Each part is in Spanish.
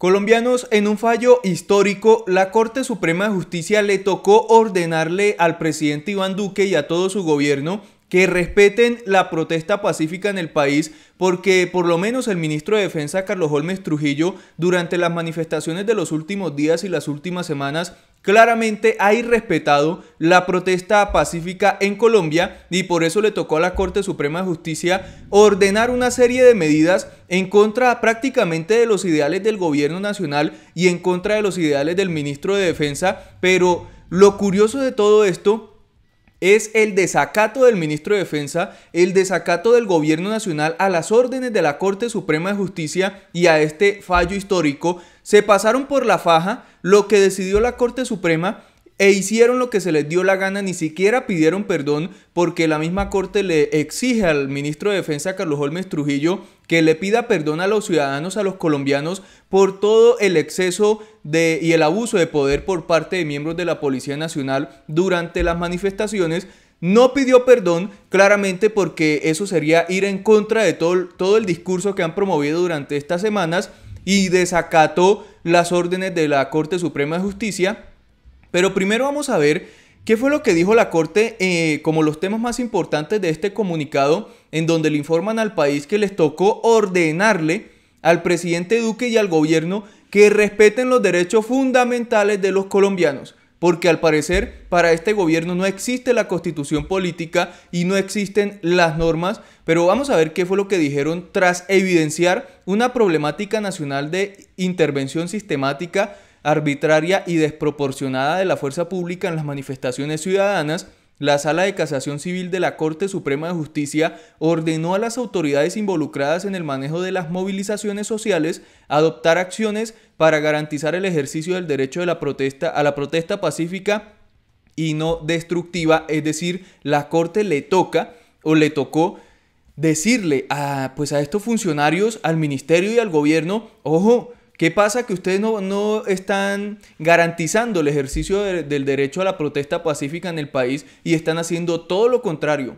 Colombianos, en un fallo histórico, la Corte Suprema de Justicia le tocó ordenarle al presidente Iván Duque y a todo su gobierno que respeten la protesta pacífica en el país porque por lo menos el ministro de Defensa Carlos Holmes Trujillo durante las manifestaciones de los últimos días y las últimas semanas claramente ha irrespetado la protesta pacífica en Colombia y por eso le tocó a la Corte Suprema de Justicia ordenar una serie de medidas en contra prácticamente de los ideales del gobierno nacional y en contra de los ideales del ministro de Defensa, pero lo curioso de todo esto es el desacato del ministro de Defensa, el desacato del gobierno nacional a las órdenes de la Corte Suprema de Justicia y a este fallo histórico. Se pasaron por la faja lo que decidió la Corte Suprema e hicieron lo que se les dio la gana, ni siquiera pidieron perdón porque la misma corte le exige al ministro de Defensa Carlos Holmes Trujillo que le pida perdón a los ciudadanos, a los colombianos, por todo el exceso de, y el abuso de poder por parte de miembros de la Policía Nacional durante las manifestaciones. No pidió perdón claramente porque eso sería ir en contra de todo, todo el discurso que han promovido durante estas semanas y desacató las órdenes de la Corte Suprema de Justicia pero primero vamos a ver qué fue lo que dijo la Corte eh, como los temas más importantes de este comunicado en donde le informan al país que les tocó ordenarle al presidente Duque y al gobierno que respeten los derechos fundamentales de los colombianos porque al parecer para este gobierno no existe la constitución política y no existen las normas, pero vamos a ver qué fue lo que dijeron tras evidenciar una problemática nacional de intervención sistemática arbitraria y desproporcionada de la fuerza pública en las manifestaciones ciudadanas, la Sala de Casación Civil de la Corte Suprema de Justicia ordenó a las autoridades involucradas en el manejo de las movilizaciones sociales adoptar acciones para garantizar el ejercicio del derecho de la protesta a la protesta pacífica y no destructiva, es decir, la Corte le toca o le tocó decirle a pues a estos funcionarios, al ministerio y al gobierno, ojo, ¿Qué pasa? Que ustedes no, están garantizando el ejercicio del derecho a la protesta pacífica en el país y están haciendo todo lo contrario.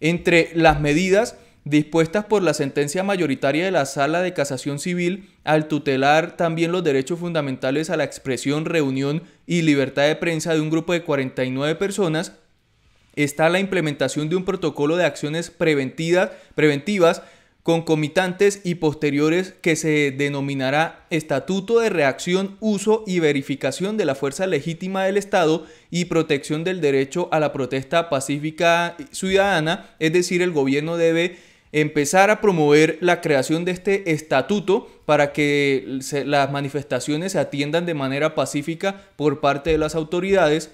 Entre las medidas dispuestas por la sentencia mayoritaria de la Sala de Casación Civil al tutelar también los derechos fundamentales a la expresión, reunión y libertad de prensa de un grupo de 49 personas, está la implementación de un protocolo de acciones preventivas concomitantes y posteriores que se denominará Estatuto de Reacción, Uso y Verificación de la Fuerza Legítima del Estado y Protección del Derecho a la Protesta Pacífica Ciudadana, es decir, el gobierno debe empezar a promover la creación de este estatuto para que las manifestaciones se atiendan de manera pacífica por parte de las autoridades.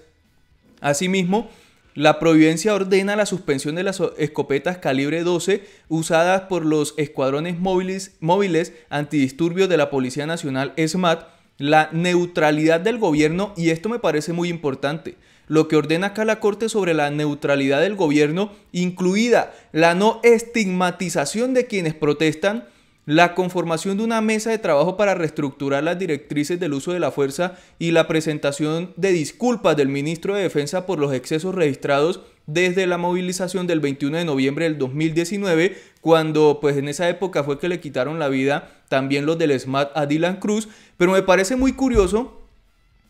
Asimismo, la providencia ordena la suspensión de las escopetas calibre 12 usadas por los escuadrones móviles, móviles antidisturbios de la Policía Nacional ESMAT, la neutralidad del gobierno, y esto me parece muy importante, lo que ordena acá la Corte sobre la neutralidad del gobierno, incluida la no estigmatización de quienes protestan, la conformación de una mesa de trabajo para reestructurar las directrices del uso de la fuerza y la presentación de disculpas del ministro de Defensa por los excesos registrados desde la movilización del 21 de noviembre del 2019, cuando pues en esa época fue que le quitaron la vida también los del SMAT a Dylan Cruz, pero me parece muy curioso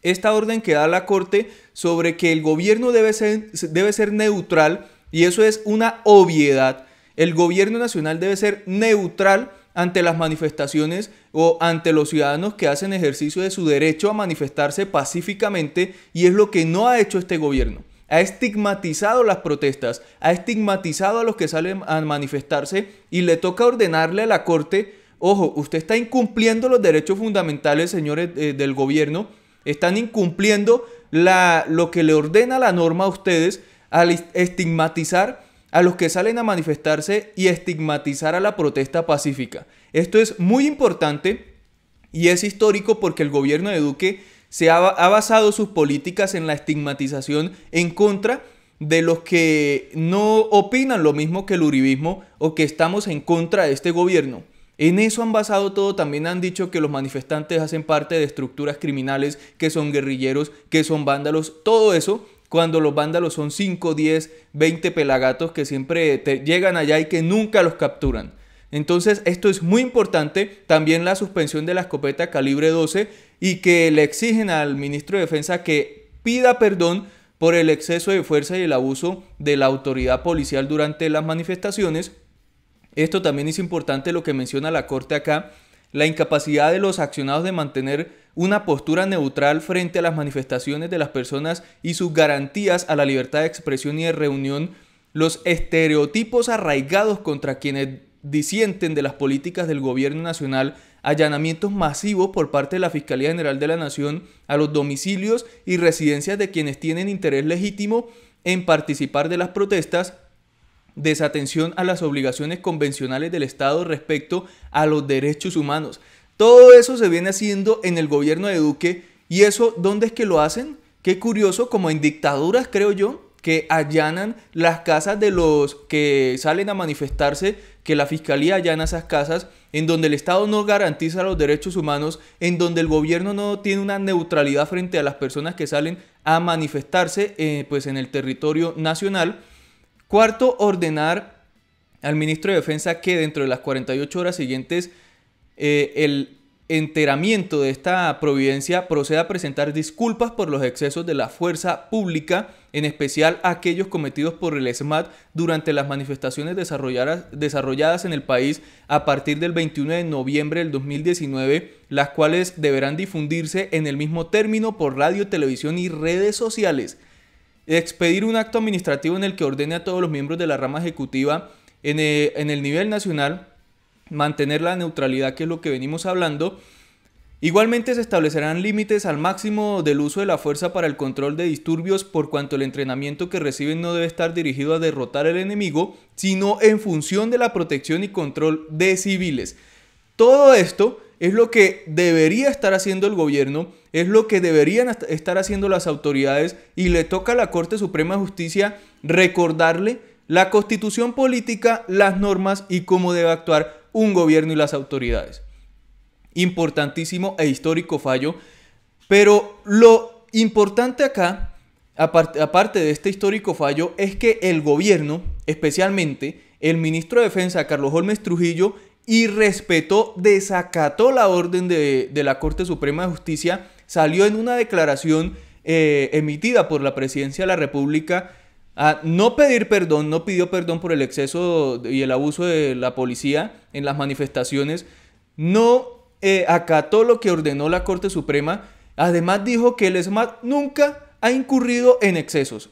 esta orden que da la Corte sobre que el gobierno debe ser, debe ser neutral y eso es una obviedad. El gobierno nacional debe ser neutral ante las manifestaciones o ante los ciudadanos que hacen ejercicio de su derecho a manifestarse pacíficamente y es lo que no ha hecho este gobierno. Ha estigmatizado las protestas, ha estigmatizado a los que salen a manifestarse y le toca ordenarle a la Corte, ojo, usted está incumpliendo los derechos fundamentales, señores eh, del gobierno, están incumpliendo la, lo que le ordena la norma a ustedes al estigmatizar a los que salen a manifestarse y estigmatizar a la protesta pacífica. Esto es muy importante y es histórico porque el gobierno de Duque se ha, ha basado sus políticas en la estigmatización en contra de los que no opinan lo mismo que el uribismo o que estamos en contra de este gobierno. En eso han basado todo, también han dicho que los manifestantes hacen parte de estructuras criminales, que son guerrilleros, que son vándalos, todo eso cuando los vándalos son 5, 10, 20 pelagatos que siempre llegan allá y que nunca los capturan. Entonces esto es muy importante, también la suspensión de la escopeta calibre 12 y que le exigen al ministro de Defensa que pida perdón por el exceso de fuerza y el abuso de la autoridad policial durante las manifestaciones. Esto también es importante lo que menciona la Corte acá, la incapacidad de los accionados de mantener una postura neutral frente a las manifestaciones de las personas y sus garantías a la libertad de expresión y de reunión, los estereotipos arraigados contra quienes disienten de las políticas del gobierno nacional, allanamientos masivos por parte de la Fiscalía General de la Nación a los domicilios y residencias de quienes tienen interés legítimo en participar de las protestas, desatención a las obligaciones convencionales del Estado respecto a los derechos humanos. Todo eso se viene haciendo en el gobierno de Duque y eso, ¿dónde es que lo hacen? Qué curioso, como en dictaduras creo yo, que allanan las casas de los que salen a manifestarse, que la fiscalía allana esas casas, en donde el Estado no garantiza los derechos humanos, en donde el gobierno no tiene una neutralidad frente a las personas que salen a manifestarse eh, pues en el territorio nacional. Cuarto, ordenar al ministro de Defensa que dentro de las 48 horas siguientes eh, el enteramiento de esta providencia procede a presentar disculpas por los excesos de la fuerza pública, en especial aquellos cometidos por el SMAT durante las manifestaciones desarrolladas, en el país a partir del 21 de noviembre del 2019, las cuales deberán difundirse en el mismo término por radio, televisión y redes sociales. Expedir un acto administrativo en el que ordene a todos los miembros de la rama ejecutiva en eh, el nivel nacional mantener la neutralidad, que es lo que venimos hablando. Igualmente se establecerán límites al máximo del uso de la fuerza para el control de disturbios por cuanto el entrenamiento que reciben no debe estar dirigido a derrotar al enemigo, sino en función de la protección y control de civiles. Todo esto es lo que debería estar haciendo el gobierno, es lo que deberían estar haciendo las autoridades y le toca a la Corte Suprema de Justicia recordarle la constitución política, las normas y cómo debe actuar un gobierno y las autoridades. Importantísimo e histórico fallo, pero lo importante acá, aparte de este histórico fallo, es que el gobierno, especialmente el ministro de Defensa, Carlos Holmes Trujillo, irrespetó, desacató la orden de, la Corte Suprema de Justicia, salió en una declaración eh, emitida por la Presidencia de la República a no pedir perdón, no pidió perdón por el exceso y el abuso de la policía en las manifestaciones, no eh, acató lo que ordenó la Corte Suprema, además dijo que el SMAT nunca ha incurrido en excesos,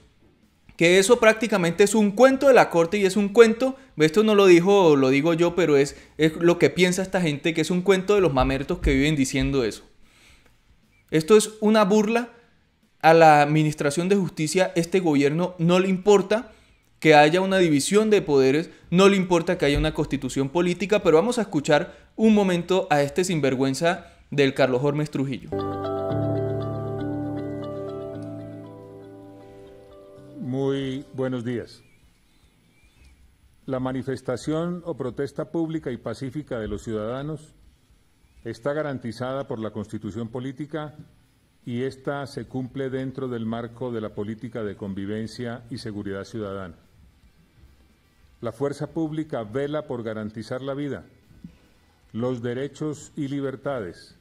que eso prácticamente es un cuento de la Corte y es un cuento, esto no lo dijo, lo digo yo, pero es, es lo que piensa esta gente, que es un cuento de los mamertos que viven diciendo eso. Esto es una burla a la Administración de Justicia, este gobierno no le importa que haya una división de poderes, no le importa que haya una constitución política, pero vamos a escuchar un momento a este sinvergüenza del Carlos Hormes Trujillo. Muy buenos días. La manifestación o protesta pública y pacífica de los ciudadanos está garantizada por la Constitución Política y esta se cumple dentro del marco de la política de convivencia y seguridad ciudadana. La fuerza pública vela por garantizar la vida, los derechos y libertades,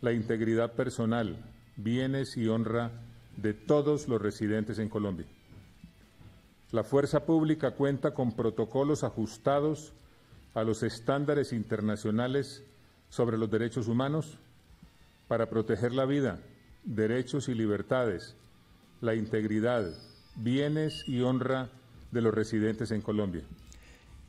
la integridad personal, bienes y honra de todos los residentes en Colombia. La fuerza pública cuenta con protocolos ajustados a los estándares internacionales sobre los derechos humanos para proteger la vida, derechos y libertades, la integridad, bienes y honra de los residentes en Colombia.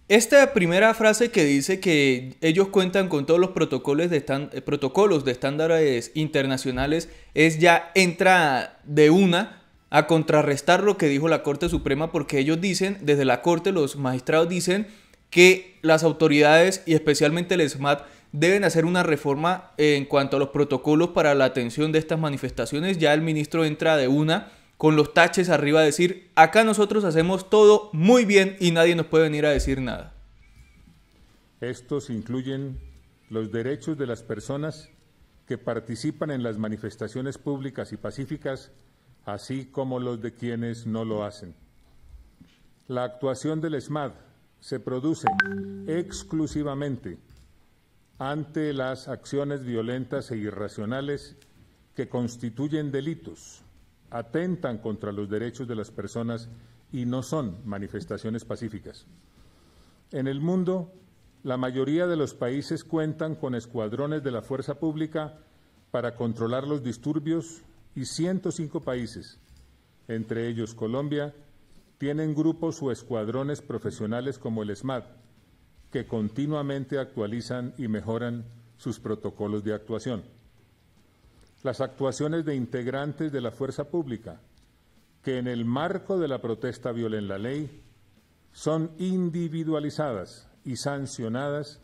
Esta primera frase que dice que ellos cuentan con todos los protocolos de, eh, protocolos de estándares internacionales es ya entra de una a contrarrestar lo que dijo la Corte Suprema porque ellos dicen, desde la Corte los magistrados dicen que las autoridades y especialmente el SMAT deben hacer una reforma en cuanto a los protocolos para la atención de estas manifestaciones. Ya el ministro entra de una con los taches arriba a decir, acá nosotros hacemos todo muy bien y nadie nos puede venir a decir nada. Estos incluyen los derechos de las personas que participan en las manifestaciones públicas y pacíficas, así como los de quienes no lo hacen. La actuación del ESMAD se produce exclusivamente ante las acciones violentas e irracionales que constituyen delitos, atentan contra los derechos de las personas y no son manifestaciones pacíficas. En el mundo, la mayoría de los países cuentan con escuadrones de la fuerza pública para controlar los disturbios y 105 países, entre ellos Colombia, tienen grupos o escuadrones profesionales como el SMAT, que continuamente actualizan y mejoran sus protocolos de actuación. Las actuaciones de integrantes de la fuerza pública, que en el marco de la protesta violen la ley, son individualizadas y sancionadas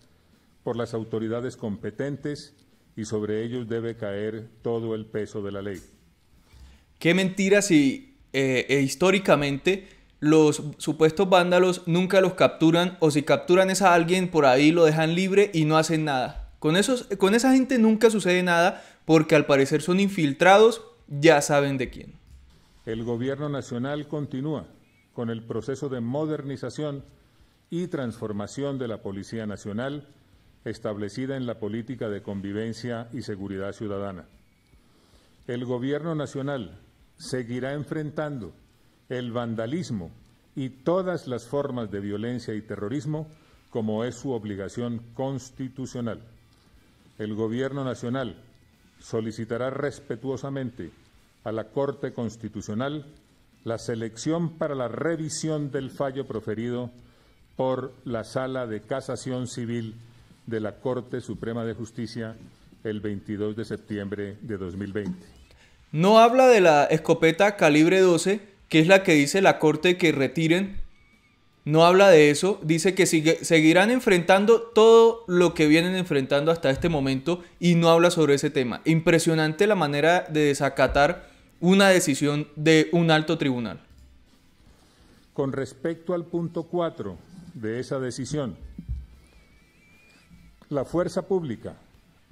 por las autoridades competentes y sobre ellos debe caer todo el peso de la ley. Qué mentiras si eh, e históricamente los supuestos vándalos nunca los capturan o si capturan es a alguien por ahí lo dejan libre y no hacen nada. Con, esos, con esa gente nunca sucede nada porque al parecer son infiltrados, ya saben de quién. El gobierno nacional continúa con el proceso de modernización y transformación de la Policía Nacional establecida en la política de convivencia y seguridad ciudadana. El Gobierno Nacional seguirá enfrentando el vandalismo y todas las formas de violencia y terrorismo, como es su obligación constitucional. El Gobierno Nacional solicitará respetuosamente a la Corte Constitucional la selección para la revisión del fallo proferido por la Sala de Casación Civil de la Corte Suprema de Justicia el 22 de septiembre de 2020. No habla de la escopeta calibre 12 que es la que dice la Corte que retiren, no habla de eso, dice que seguirán enfrentando todo lo que vienen enfrentando hasta este momento y no habla sobre ese tema. Impresionante la manera de desacatar una decisión de un alto tribunal. Con respecto al punto 4 de esa decisión, la fuerza pública,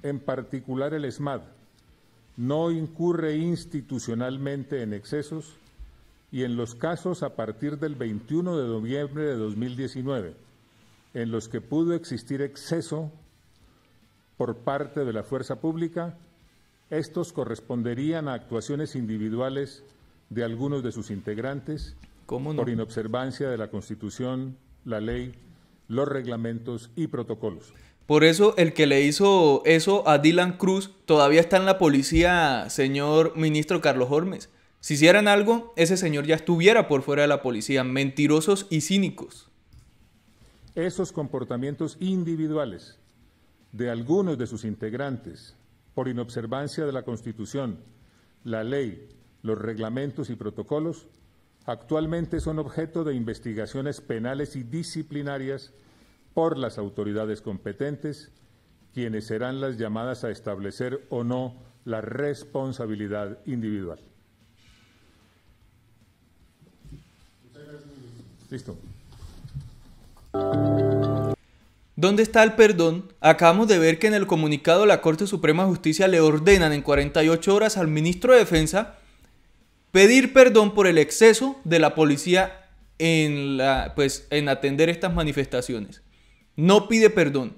en particular el SMAD, no incurre institucionalmente en excesos y en los casos a partir del 21 de noviembre de 2019, en los que pudo existir exceso por parte de la fuerza pública, estos corresponderían a actuaciones individuales de algunos de sus integrantes por inobservancia de la Constitución, la ley, los reglamentos y protocolos. Por eso el que le hizo eso a Dylan Cruz todavía está en la policía, señor ministro Carlos Hormes. Si hicieran algo, ese señor ya estuviera por fuera de la policía, mentirosos y cínicos. Esos comportamientos individuales de algunos de sus integrantes, por inobservancia de la Constitución, la ley, los reglamentos y protocolos, actualmente son objeto de investigaciones penales y disciplinarias por las autoridades competentes, quienes serán las llamadas a establecer o no la responsabilidad individual. Listo. ¿Dónde está el perdón? Acabamos de ver que en el comunicado la Corte Suprema de Justicia le ordenan en 48 horas al ministro de Defensa pedir perdón por el exceso de la policía en, pues, en atender estas manifestaciones. No pide perdón.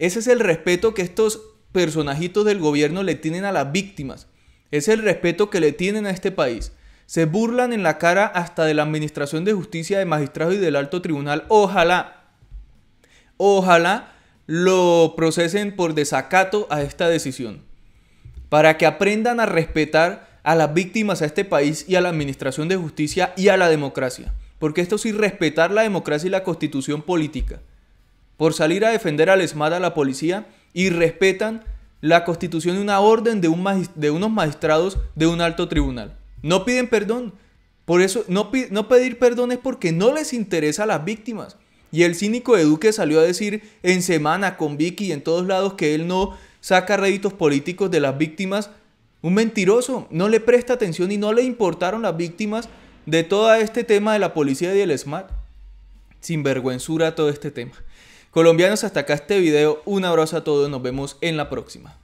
Ese es el respeto que estos personajitos del gobierno le tienen a las víctimas. Es el respeto que le tienen a este país. Se burlan en la cara hasta de la Administración de Justicia, de Magistrados y del Alto Tribunal. Ojalá, ojalá lo procesen por desacato a esta decisión. Para que aprendan a respetar a las víctimas a este país y a la Administración de Justicia y a la democracia. Porque esto es irrespetar la democracia y la constitución política. Por salir a defender al ESMAD a la policía y respetan la constitución y una orden de unos magistrados de un alto tribunal. No piden perdón. Por eso no, no pedir perdón es porque no les interesa a las víctimas. Y el cínico de Duque salió a decir en semana con Vicky y en todos lados que él no saca réditos políticos de las víctimas. Un mentiroso, no le presta atención y no le importaron las víctimas de todo este tema de la policía y el SMAT. Sinvergüenzura todo este tema. Colombianos, hasta acá este video. Un abrazo a todos, nos vemos en la próxima.